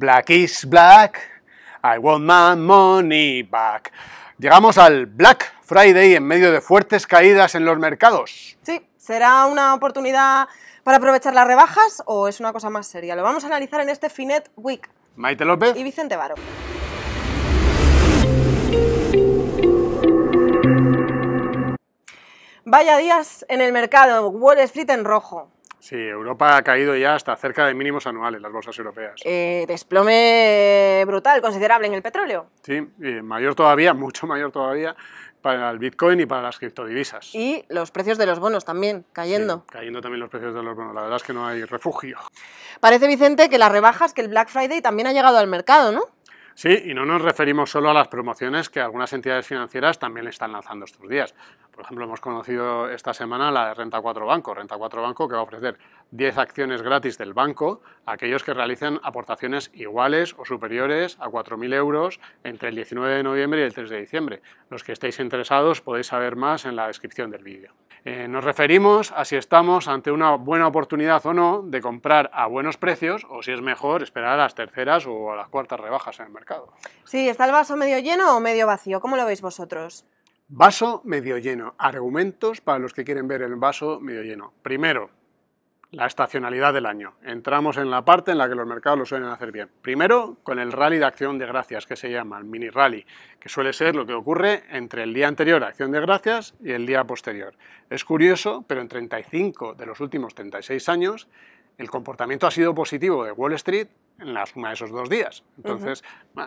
Black is black, I want my money back. Llegamos al Black Friday en medio de fuertes caídas en los mercados. Sí, será una oportunidad para aprovechar las rebajas o es una cosa más seria. Lo vamos a analizar en este Finet Week. Maite López y Vicente Varo. Vaya días en el mercado, Wall Street en rojo. Sí, Europa ha caído ya hasta cerca de mínimos anuales las bolsas europeas. Eh, desplome brutal, considerable en el petróleo. Sí, mayor todavía, mucho mayor todavía para el Bitcoin y para las criptodivisas. Y los precios de los bonos también, cayendo. cayendo también los precios de los bonos. La verdad es que no hay refugio. Parece, Vicente, que las rebajas, que el Black Friday también ha llegado al mercado, ¿no? Sí, y no nos referimos solo a las promociones que algunas entidades financieras también están lanzando estos días. Por ejemplo, hemos conocido esta semana la de Renta 4 Banco. Renta 4 Banco que va a ofrecer 10 acciones gratis del banco a aquellos que realicen aportaciones iguales o superiores a 4.000 euros entre el 19 de noviembre y el 3 de diciembre. Los que estéis interesados podéis saber más en la descripción del vídeo. Eh, nos referimos a si estamos ante una buena oportunidad o no de comprar a buenos precios o si es mejor esperar a las terceras o a las cuartas rebajas en el mercado. Sí, ¿está el vaso medio lleno o medio vacío? ¿Cómo lo veis vosotros? Vaso medio lleno. Argumentos para los que quieren ver el vaso medio lleno. Primero, la estacionalidad del año. Entramos en la parte en la que los mercados lo suelen hacer bien. Primero, con el rally de acción de gracias, que se llama el mini rally, que suele ser lo que ocurre entre el día anterior a acción de gracias y el día posterior. Es curioso, pero en 35 de los últimos 36 años, el comportamiento ha sido positivo de Wall Street en la suma de esos dos días. Entonces,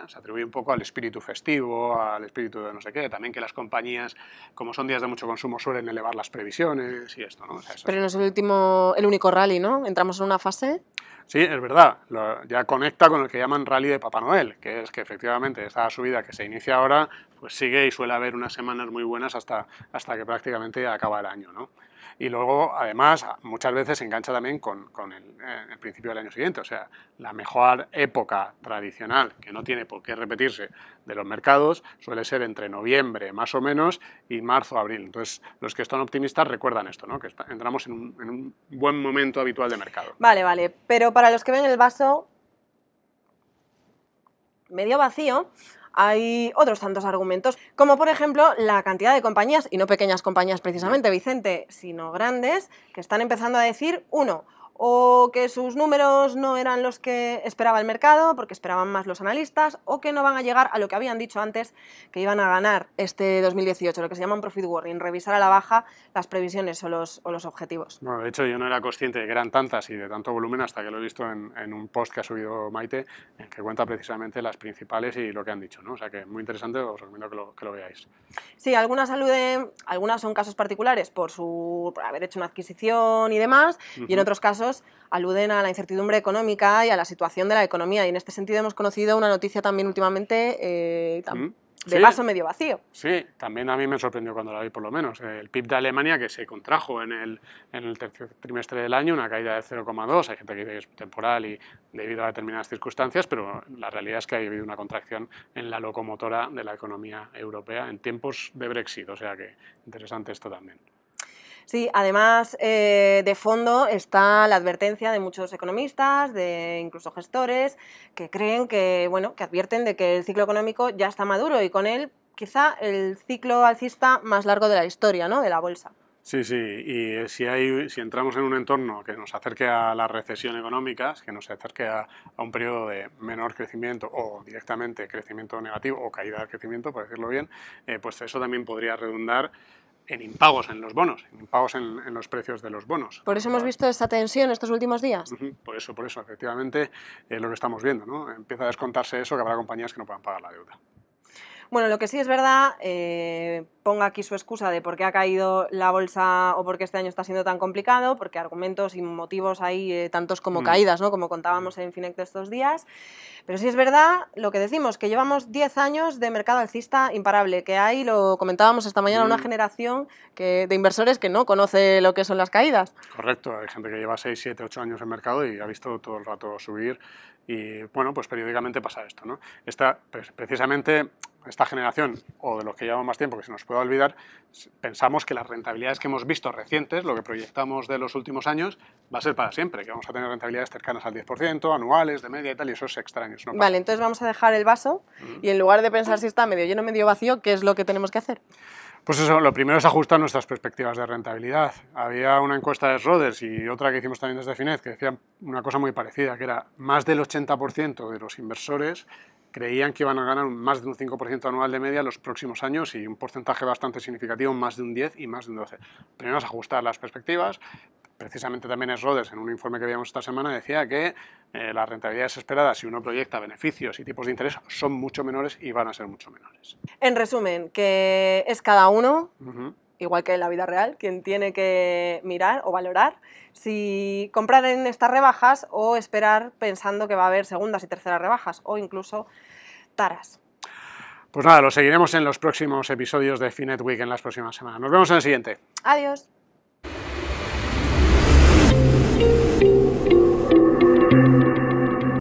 se atribuye un poco al espíritu festivo, al espíritu de no sé qué, también que las compañías, como son días de mucho consumo, suelen elevar las previsiones y esto, ¿no? Pero no es el, último, el único rally, ¿no? ¿Entramos en una fase? Sí, es verdad, ya conecta con el que llaman rally de Papá Noel, que es que efectivamente esta subida que se inicia ahora, pues sigue y suele haber unas semanas muy buenas hasta, hasta que prácticamente acaba el año, ¿no? Y luego, además, muchas veces se engancha también con, con el, eh, principio del año siguiente, o sea, la mejor época tradicional, que no tiene por qué repetirse, de los mercados suele ser entre noviembre, más o menos, y marzo, abril. Entonces, los que están optimistas recuerdan esto, ¿no? Que entramos en un, en un buen momento habitual de mercado. Vale, vale, pero para los que ven el vaso medio vacío, hay otros tantos argumentos, como por ejemplo la cantidad de compañías, y no pequeñas compañías precisamente, Vicente, sino grandes, que están empezando a decir, uno, o que sus números no eran los que esperaba el mercado, porque esperaban más los analistas, o que no van a llegar a lo que habían dicho antes que iban a ganar este 2018, lo que se llama un profit warning, revisar a la baja las previsiones o los, o los objetivos. Bueno, de hecho yo no era consciente de que eran tantas y de tanto volumen hasta que lo he visto en, un post que ha subido Maite, en que cuenta precisamente las principales y lo que han dicho, O sea que es muy interesante, os recomiendo que lo, que lo veáis. Sí, algunas algunas son casos particulares por, su, haber hecho una adquisición y demás, y en otros casos aluden a la incertidumbre económica y a la situación de la economía. Y en este sentido hemos conocido una noticia también últimamente eh, mm, de paso vaso medio vacío. Sí, también a mí me sorprendió cuando la vi, por lo menos. El PIB de Alemania, que se contrajo en el, en el tercer trimestre del año, una caída de 0,2. Hay gente que dice que es temporal y debido a determinadas circunstancias, pero la realidad es que ha habido una contracción en la locomotora de la economía europea en tiempos de Brexit. O sea que interesante esto también. Sí, además eh, de fondo está la advertencia de muchos economistas, de incluso gestores, que creen que, bueno, que advierten de que el ciclo económico ya está maduro y con él quizá el ciclo alcista más largo de la historia, ¿no? De la bolsa. Sí, sí, y eh, si, hay, si entramos en un entorno que nos acerque a la recesión económica, que nos acerque a, un periodo de menor crecimiento o directamente crecimiento negativo o caída del crecimiento, por decirlo bien, eh, pues eso también podría redundar en impagos en los bonos, en impagos en, los precios de los bonos. Por eso hemos visto esta tensión estos últimos días. Por eso, por eso, efectivamente, eh, lo que estamos viendo. ¿no? Empieza a descontarse eso que habrá compañías que no puedan pagar la deuda. Bueno, lo que sí es verdad, eh, ponga aquí su excusa de por qué ha caído la bolsa o por qué este año está siendo tan complicado, porque argumentos y motivos hay eh, tantos como mm. caídas, ¿no? como contábamos mm. en Finect estos días. Pero sí es verdad lo que decimos, que llevamos 10 años de mercado alcista imparable, que ahí lo comentábamos esta mañana, una mm. generación de inversores que no conoce lo que son las caídas. Correcto, hay gente que lleva 6, 7, 8 años en mercado y ha visto todo el rato subir y bueno, pues periódicamente pasa esto. ¿no? Esta, pues, precisamente esta generación o de los que llevamos más tiempo, que se nos pueda olvidar, pensamos que las rentabilidades que hemos visto recientes, lo que proyectamos de los últimos años, va a ser para siempre, que vamos a tener rentabilidades cercanas al 10%, anuales, de media y tal, y eso es extraño. vale, entonces vamos a dejar el vaso y en lugar de pensar si está medio lleno, medio vacío, ¿qué es lo que tenemos que hacer? Pues eso, lo primero es ajustar nuestras perspectivas de rentabilidad. Había una encuesta de Srothers y otra que hicimos también desde Finet que decían una cosa muy parecida, que era más del 80% de los inversores creían que iban a ganar más de un 5% anual de media los próximos años y un porcentaje bastante significativo, más de un 10 y más de un 12. Primero es ajustar las perspectivas, precisamente también es Roders, en un informe que veíamos esta semana, decía que eh, las rentabilidades esperadas, si uno proyecta beneficios y tipos de interés, son mucho menores y van a ser mucho menores. En resumen, que es cada uno, igual que en la vida real, quien tiene que mirar o valorar si comprar en estas rebajas o esperar pensando que va a haber segundas y terceras rebajas o incluso taras. Pues nada, lo seguiremos en los próximos episodios de Finet Week en las próximas semanas. Nos vemos en el siguiente. Adiós.